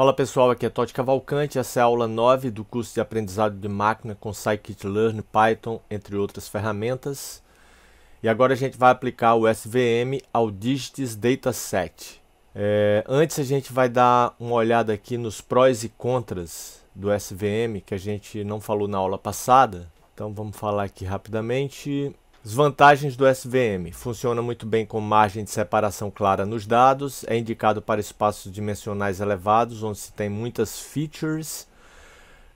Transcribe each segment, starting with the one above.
Fala pessoal, aqui é Totti Cavalcante, essa é a aula 9 do curso de aprendizado de máquina com scikit-learn, Python, entre outras ferramentas. E agora a gente vai aplicar o SVM ao Digits Dataset. É, antes a gente vai dar uma olhada aqui nos prós e contras do SVM, que a gente não falou na aula passada. Então vamos falar aqui rapidamente. Desvantagens do SVM: funciona muito bem com margem de separação clara nos dados, é indicado para espaços dimensionais elevados, onde se tem muitas features.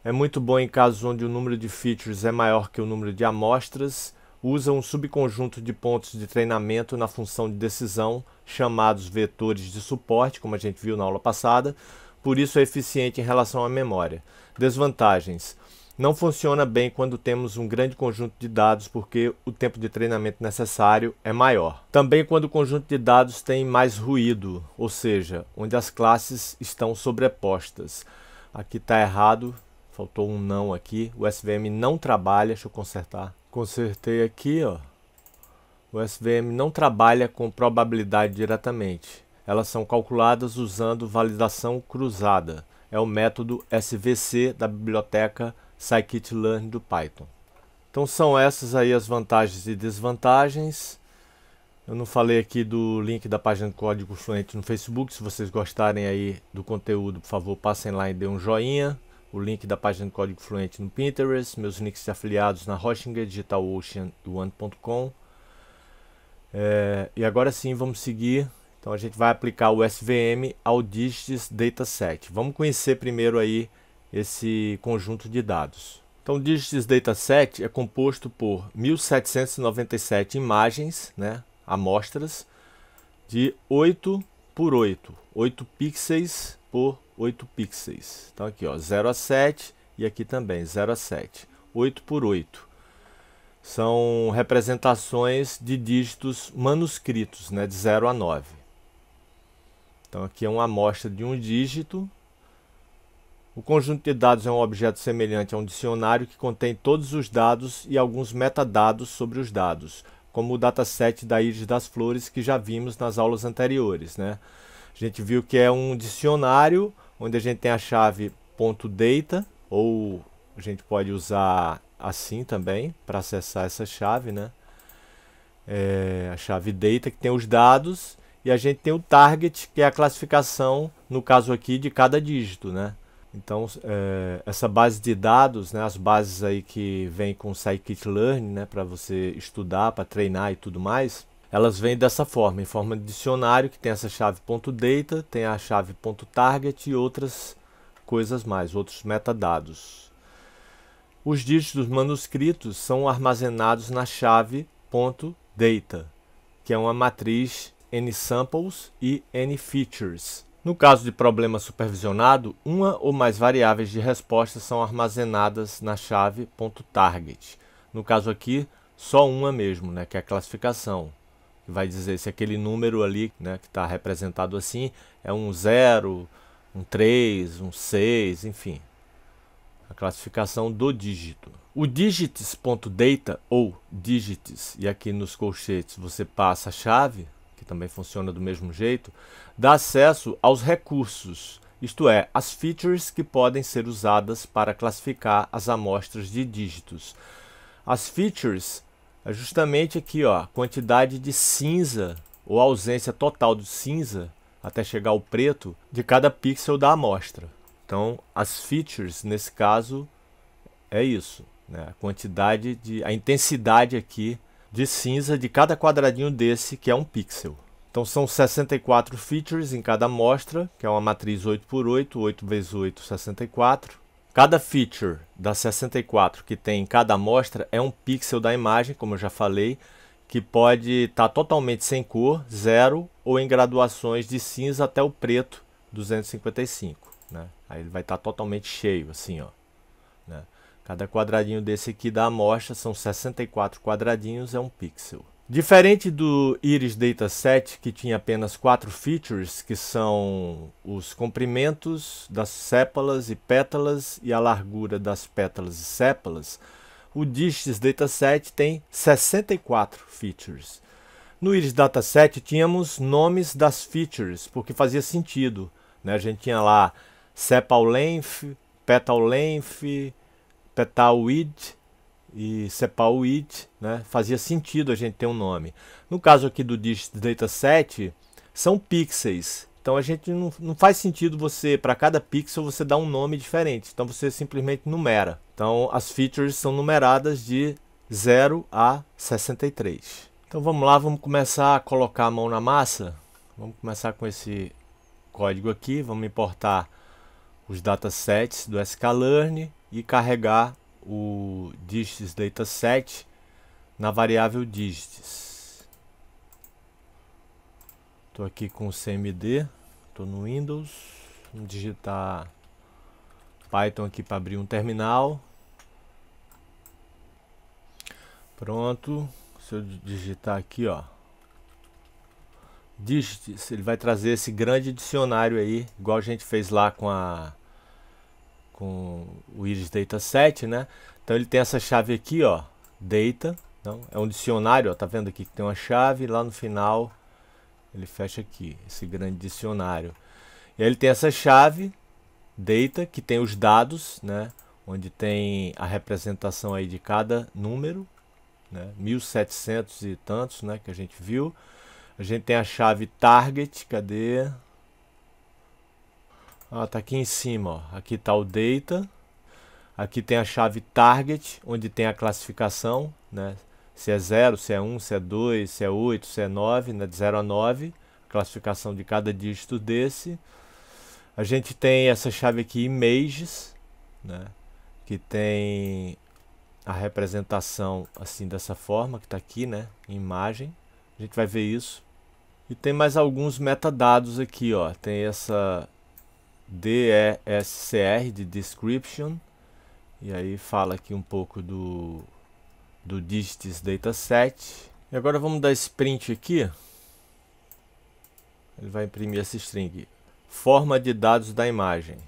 É muito bom em casos onde o número de features é maior que o número de amostras. Usa um subconjunto de pontos de treinamento na função de decisão, chamados vetores de suporte, como a gente viu na aula passada, por isso é eficiente em relação à memória. Desvantagens: não funciona bem quando temos um grande conjunto de dados, porque o tempo de treinamento necessário é maior. Também quando o conjunto de dados tem mais ruído, ou seja, onde as classes estão sobrepostas. Aqui está errado, faltou um não aqui. O SVM não trabalha, deixa eu consertar. Consertei aqui, ó. O SVM não trabalha com probabilidade diretamente. Elas são calculadas usando validação cruzada. É o método SVC da biblioteca scikit-learn do Python. Então são essas aí as vantagens e desvantagens. Eu não falei aqui do link da página do Código Fluente no Facebook. Se vocês gostarem aí do conteúdo, por favor, passem lá e dê um joinha. O link da página do Código Fluente no Pinterest. Meus links de afiliados na Rochinger, DigitalOcean e One.com. É, e agora sim, vamos seguir. Então a gente vai aplicar o SVM ao Digitis Dataset. Vamos conhecer primeiro aí esse conjunto de dados. Então, o Digitis Dataset é composto por 1.797 imagens, né, amostras, de 8 por 8, 8 pixels por 8 pixels. Então, aqui ó, 0 a 7 e aqui também 0 a 7, 8 por 8. São representações de dígitos manuscritos, né, de 0 a 9. Então, aqui é uma amostra de um dígito o conjunto de dados é um objeto semelhante a um dicionário que contém todos os dados e alguns metadados sobre os dados, como o dataset da íris das flores que já vimos nas aulas anteriores. Né? A gente viu que é um dicionário onde a gente tem a chave .data ou a gente pode usar assim também para acessar essa chave, né? É a chave data que tem os dados e a gente tem o target que é a classificação, no caso aqui, de cada dígito, né? Então, é, essa base de dados, né, as bases aí que vem com o Scikit Learn, né, para você estudar, para treinar e tudo mais, elas vêm dessa forma, em forma de dicionário, que tem essa chave .data, tem a chave .target e outras coisas mais, outros metadados. Os dígitos manuscritos são armazenados na chave .data, que é uma matriz n samples e n features no caso de problema supervisionado, uma ou mais variáveis de resposta são armazenadas na chave .target. No caso aqui, só uma mesmo, né, que é a classificação. Que vai dizer se aquele número ali, né, que está representado assim, é um 0, um 3, um 6, enfim. A classificação do dígito. O digits.data ou digits, e aqui nos colchetes você passa a chave, que também funciona do mesmo jeito, dá acesso aos recursos, isto é, as features que podem ser usadas para classificar as amostras de dígitos. As features é justamente aqui, ó, quantidade de cinza ou ausência total de cinza até chegar ao preto de cada pixel da amostra. Então, as features nesse caso é isso, né? A quantidade de a intensidade aqui de cinza de cada quadradinho desse, que é um pixel. Então são 64 features em cada amostra, que é uma matriz 8x8, 8 vezes 8, 64. Cada feature das 64 que tem em cada amostra é um pixel da imagem, como eu já falei, que pode estar tá totalmente sem cor, zero, ou em graduações de cinza até o preto, 255. Né? Aí ele vai estar tá totalmente cheio, assim, ó. Cada quadradinho desse aqui da amostra são 64 quadradinhos, é um pixel. Diferente do Iris Dataset, que tinha apenas quatro features, que são os comprimentos das sépalas e pétalas e a largura das pétalas e sépalas, o Distis Dataset tem 64 features. No Iris Dataset tínhamos nomes das features, porque fazia sentido. Né? A gente tinha lá sepal length, petal length, Petawid e Sepawid, né? fazia sentido a gente ter um nome. No caso aqui do dataset, são pixels. Então a gente não, não faz sentido você, para cada pixel, você dar um nome diferente. Então você simplesmente numera. Então as features são numeradas de 0 a 63. Então vamos lá, vamos começar a colocar a mão na massa. Vamos começar com esse código aqui, vamos importar os datasets do sklearn e carregar o digits dataset na variável digits. Estou aqui com o CMD, estou no Windows, vou digitar Python aqui para abrir um terminal. Pronto, se eu digitar aqui, ó, digits, ele vai trazer esse grande dicionário aí, igual a gente fez lá com a com o Iris Dataset, né? Então ele tem essa chave aqui, ó, data, não, é um dicionário, ó, tá vendo aqui que tem uma chave, lá no final ele fecha aqui, esse grande dicionário. E aí ele tem essa chave data que tem os dados, né? Onde tem a representação aí de cada número, né? 1700 e tantos, né, que a gente viu. A gente tem a chave target, cadê? Ah, tá aqui em cima, ó. Aqui tá o data. Aqui tem a chave target, onde tem a classificação, né? Se é 0, se é 1, um, se é 2, se é 8, se é 9, né? De 0 a 9, classificação de cada dígito desse. A gente tem essa chave aqui images, né? Que tem a representação assim dessa forma que está aqui, né? Imagem. A gente vai ver isso. E tem mais alguns metadados aqui, ó. Tem essa DESCR de Description. E aí fala aqui um pouco do, do digits Dataset. E agora vamos dar sprint aqui. Ele vai imprimir essa string. Forma de dados da imagem.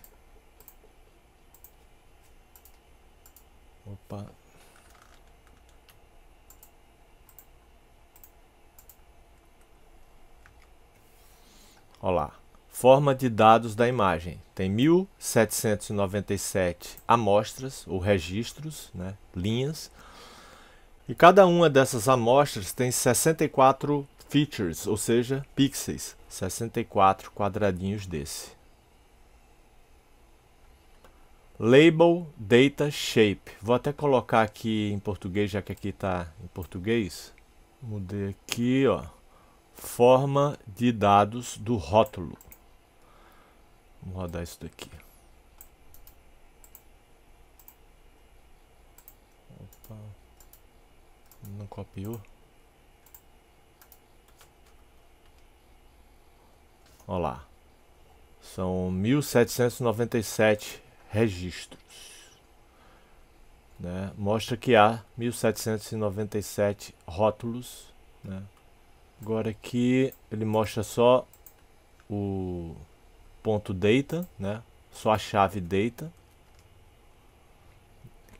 Opa. Olá. Forma de dados da imagem. Tem 1.797 amostras ou registros, né, linhas. E cada uma dessas amostras tem 64 features, ou seja, pixels. 64 quadradinhos desse. Label Data Shape. Vou até colocar aqui em português, já que aqui está em português. Mudei aqui, ó. Forma de dados do rótulo. Vamos rodar isso daqui. Opa. Não copiou. Olha lá. São 1797 registros. Né? Mostra que há 1797 rótulos. Né? Agora aqui ele mostra só o ponto data, né? Só a chave data.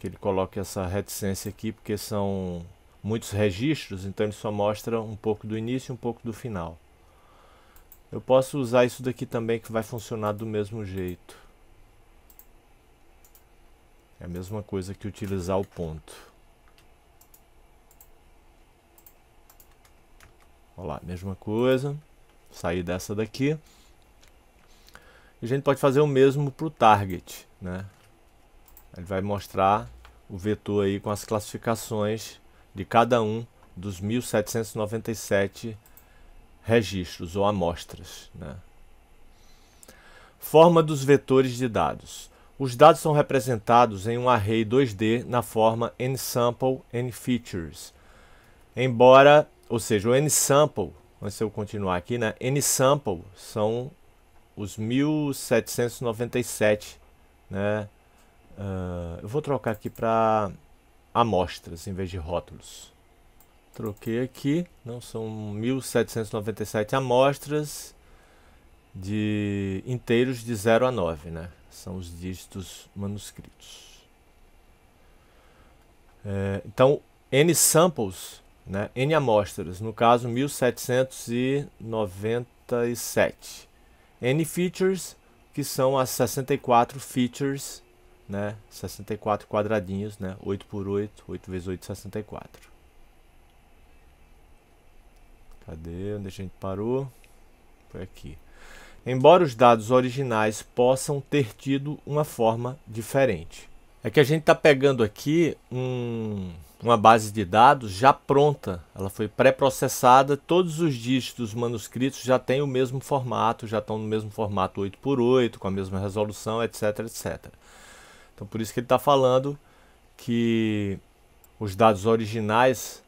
Que ele coloque essa reticência aqui, porque são muitos registros, então ele só mostra um pouco do início e um pouco do final. Eu posso usar isso daqui também que vai funcionar do mesmo jeito. É a mesma coisa que utilizar o ponto. Olha lá, mesma coisa. Sair dessa daqui a gente pode fazer o mesmo para o target, né? Ele vai mostrar o vetor aí com as classificações de cada um dos 1797 registros ou amostras, né? Forma dos vetores de dados. Os dados são representados em um array 2D na forma nSample nFeatures. Embora, ou seja, o nSample, antes eu continuar aqui, né? nSample são os 1797, né? Uh, eu vou trocar aqui para amostras em vez de rótulos. Troquei aqui, não são 1797 amostras de inteiros de 0 a 9, né? São os dígitos manuscritos. É, então, N samples, né? N amostras, no caso 1797. N features, que são as 64 features, né? 64 quadradinhos, né? 8 por 8, 8 vezes 8, 64. Cadê? Onde a gente parou? Foi aqui. Embora os dados originais possam ter tido uma forma diferente é que a gente está pegando aqui um, uma base de dados já pronta. Ela foi pré-processada, todos os dígitos manuscritos já têm o mesmo formato, já estão no mesmo formato 8x8, com a mesma resolução, etc, etc. Então por isso que ele está falando que os dados originais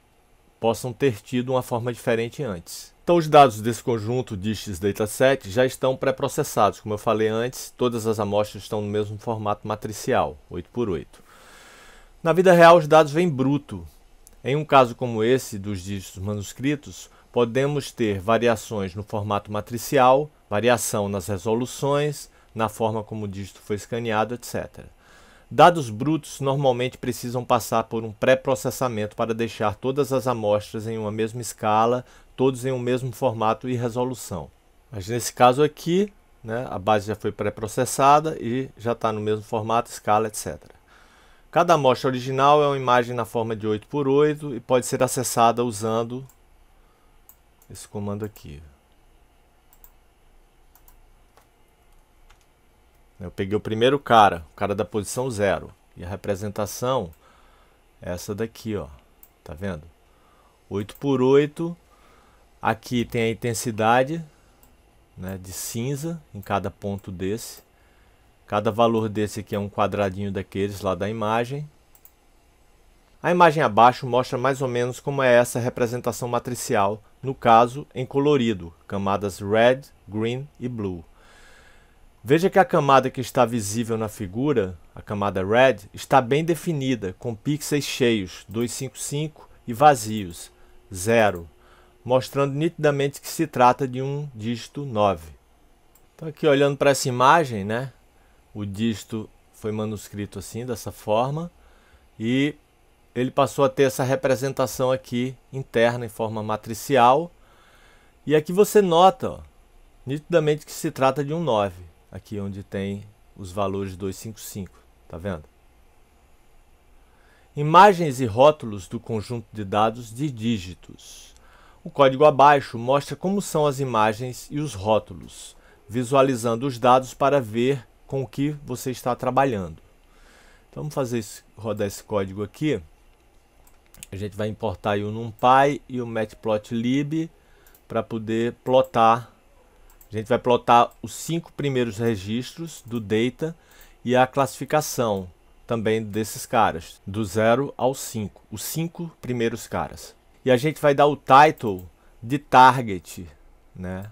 possam ter tido uma forma diferente antes. Então, os dados desse conjunto de dataset já estão pré-processados. Como eu falei antes, todas as amostras estão no mesmo formato matricial, 8x8. Na vida real, os dados vêm bruto. Em um caso como esse dos dígitos manuscritos, podemos ter variações no formato matricial, variação nas resoluções, na forma como o dígito foi escaneado, etc. Dados brutos normalmente precisam passar por um pré-processamento para deixar todas as amostras em uma mesma escala, todos em um mesmo formato e resolução. Mas nesse caso aqui, né, a base já foi pré-processada e já está no mesmo formato, escala, etc. Cada amostra original é uma imagem na forma de 8x8 e pode ser acessada usando esse comando aqui. Eu peguei o primeiro cara, o cara da posição zero. E a representação é essa daqui, ó. Tá vendo? 8 por 8. Aqui tem a intensidade né, de cinza em cada ponto desse. Cada valor desse aqui é um quadradinho daqueles lá da imagem. A imagem abaixo mostra mais ou menos como é essa representação matricial, no caso em colorido, camadas red, green e blue. Veja que a camada que está visível na figura, a camada red, está bem definida, com pixels cheios, 255, e vazios, 0, mostrando nitidamente que se trata de um dígito 9. Então aqui olhando para essa imagem, né, o dígito foi manuscrito assim, dessa forma, e ele passou a ter essa representação aqui interna em forma matricial. E aqui você nota ó, nitidamente que se trata de um 9 aqui onde tem os valores 255, tá vendo? Imagens e rótulos do conjunto de dados de dígitos. O código abaixo mostra como são as imagens e os rótulos, visualizando os dados para ver com o que você está trabalhando. Então vamos fazer esse, rodar esse código aqui. A gente vai importar o NumPy e o matplotlib para poder plotar a gente vai plotar os cinco primeiros registros do data e a classificação também desses caras, do 0 ao 5, os cinco primeiros caras. E a gente vai dar o title de target, né?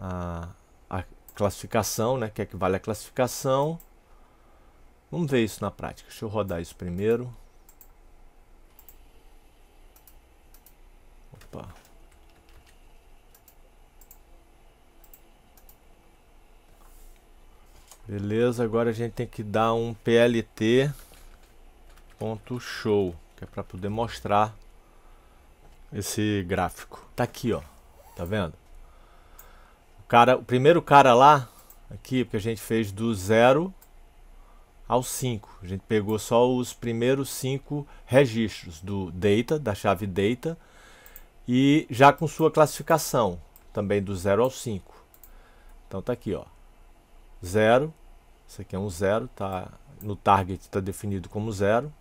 A, a classificação, né? Que equivale é à classificação. Vamos ver isso na prática. Deixa eu rodar isso primeiro. Beleza, agora a gente tem que dar um plt ponto show, que é para poder mostrar esse gráfico. Tá aqui, ó. Tá vendo? O cara, o primeiro cara lá aqui que a gente fez do zero ao 5. A gente pegou só os primeiros cinco registros do data, da chave data, e já com sua classificação, também do 0 ao 5. Então tá aqui, ó. 0. Isso aqui é um 0, tá, no target está definido como 0.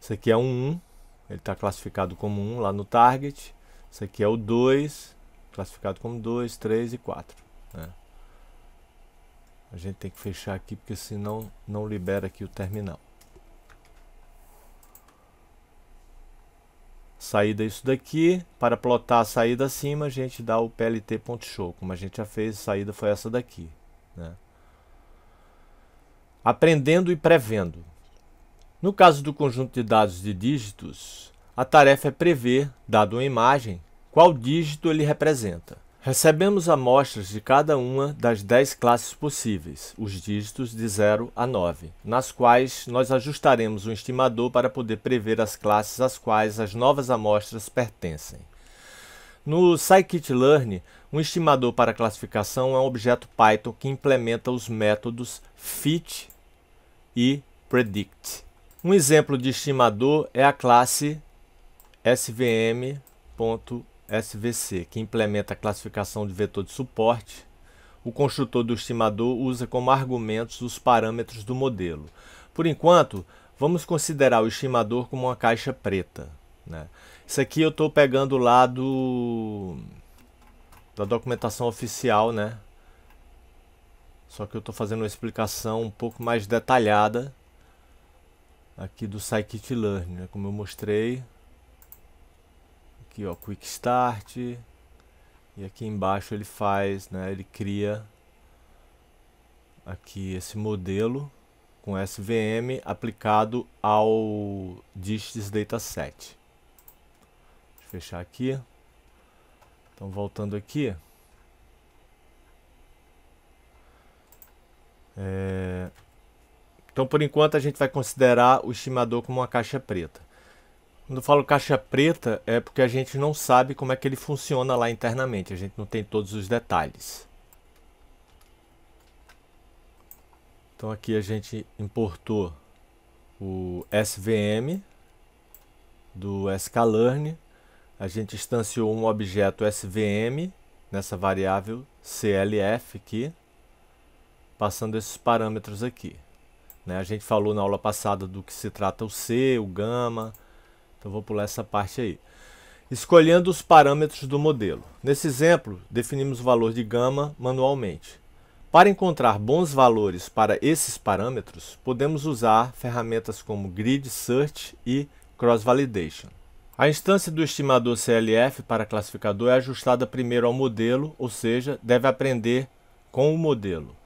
Isso aqui é um 1, ele está classificado como 1 lá no target. Isso aqui é o 2, classificado como 2, 3 e 4. Né? A gente tem que fechar aqui porque senão não libera aqui o terminal. Saída isso daqui, para plotar a saída acima, a gente dá o plt.show, como a gente já fez, a saída foi essa daqui. Né? Aprendendo e prevendo. No caso do conjunto de dados de dígitos, a tarefa é prever, dado uma imagem, qual dígito ele representa. Recebemos amostras de cada uma das 10 classes possíveis, os dígitos de 0 a 9, nas quais nós ajustaremos um estimador para poder prever as classes às quais as novas amostras pertencem. No Scikit-Learn, um estimador para classificação é um objeto Python que implementa os métodos fit e predict. Um exemplo de estimador é a classe svm.svc, que implementa a classificação de vetor de suporte. O construtor do estimador usa como argumentos os parâmetros do modelo. Por enquanto, vamos considerar o estimador como uma caixa preta. Né? Isso aqui eu estou pegando lá do da documentação oficial, né? Só que eu estou fazendo uma explicação um pouco mais detalhada aqui do Scikit Learn, né? como eu mostrei. Aqui, ó, Quick Start. E aqui embaixo ele faz, né? Ele cria aqui esse modelo com SVM aplicado ao Dist's Dataset. Deixa eu fechar aqui. Então, voltando aqui. É... Então, por enquanto, a gente vai considerar o estimador como uma caixa preta. Quando eu falo caixa preta, é porque a gente não sabe como é que ele funciona lá internamente. A gente não tem todos os detalhes. Então aqui a gente importou o SVM do sklearn a gente instanciou um objeto svm nessa variável clf aqui, passando esses parâmetros aqui. Né? A gente falou na aula passada do que se trata o C, o gama, então vou pular essa parte aí. Escolhendo os parâmetros do modelo. Nesse exemplo, definimos o valor de gama manualmente. Para encontrar bons valores para esses parâmetros, podemos usar ferramentas como Grid Search e Cross Validation. A instância do estimador CLF para classificador é ajustada primeiro ao modelo, ou seja, deve aprender com o modelo.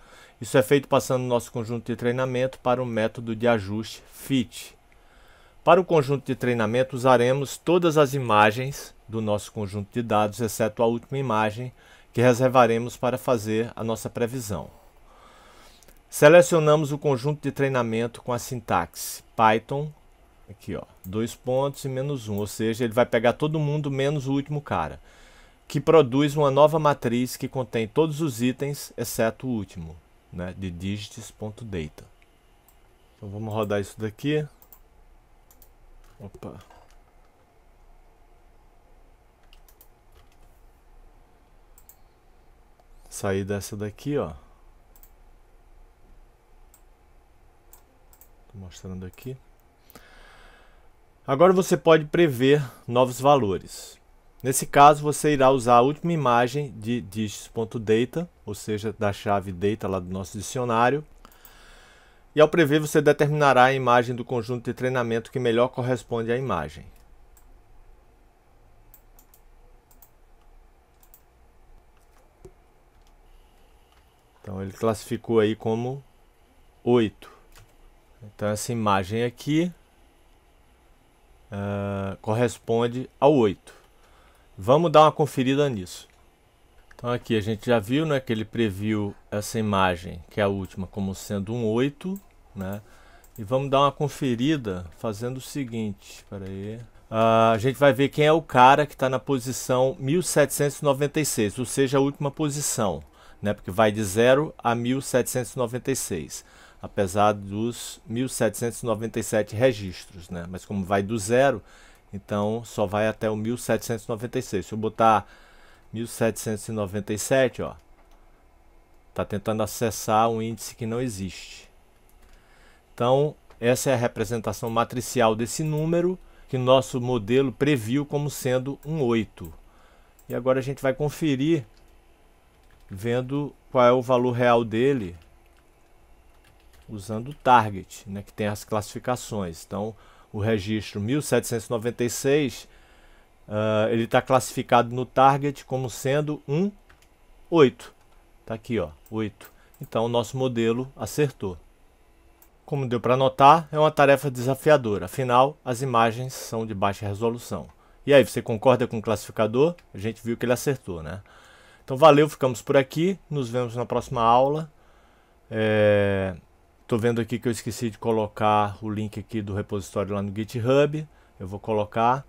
Isso é feito passando nosso conjunto de treinamento para o método de ajuste FIT. Para o conjunto de treinamento, usaremos todas as imagens do nosso conjunto de dados, exceto a última imagem, que reservaremos para fazer a nossa previsão. Selecionamos o conjunto de treinamento com a sintaxe Python Aqui, ó. Dois pontos e menos um. Ou seja, ele vai pegar todo mundo menos o último cara. Que produz uma nova matriz que contém todos os itens, exceto o último, né? De digits.data. Então vamos rodar isso daqui. Opa. Sair dessa daqui, ó. Tô mostrando aqui. Agora você pode prever novos valores. Nesse caso, você irá usar a última imagem de digits.data, ou seja, da chave data lá do nosso dicionário. E ao prever, você determinará a imagem do conjunto de treinamento que melhor corresponde à imagem. Então, ele classificou aí como 8. Então, essa imagem aqui uh, corresponde ao 8. Vamos dar uma conferida nisso. Então aqui a gente já viu né, que ele previu essa imagem, que é a última, como sendo um 8. Né? E vamos dar uma conferida fazendo o seguinte, espera aí. Uh, a gente vai ver quem é o cara que está na posição 1796, ou seja, a última posição, né? porque vai de 0 a 1796 apesar dos 1797 registros, né? Mas como vai do zero, então só vai até o 1796. Se eu botar 1797, ó, tá tentando acessar um índice que não existe. Então, essa é a representação matricial desse número que nosso modelo previu como sendo um 8. E agora a gente vai conferir vendo qual é o valor real dele usando o target, né, que tem as classificações. Então, o registro 1796 uh, ah, ele está classificado no target como sendo um 8. Está aqui, ó, 8. Então, o nosso modelo acertou. Como deu para notar, é uma tarefa desafiadora, afinal, as imagens são de baixa resolução. E aí, você concorda com o classificador? A gente viu que ele acertou, né? Então, valeu, ficamos por aqui, nos vemos na próxima aula. É... Estou vendo aqui que eu esqueci de colocar o link aqui do repositório lá no GitHub. Eu vou colocar.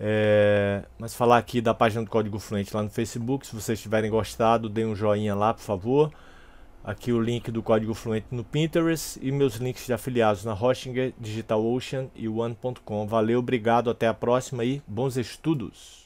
É, mas falar aqui da página do Código Fluente lá no Facebook. Se vocês tiverem gostado, deem um joinha lá, por favor. Aqui o link do Código Fluente no Pinterest e meus links de afiliados na Hostinger, DigitalOcean e One.com. Valeu, obrigado, até a próxima e bons estudos!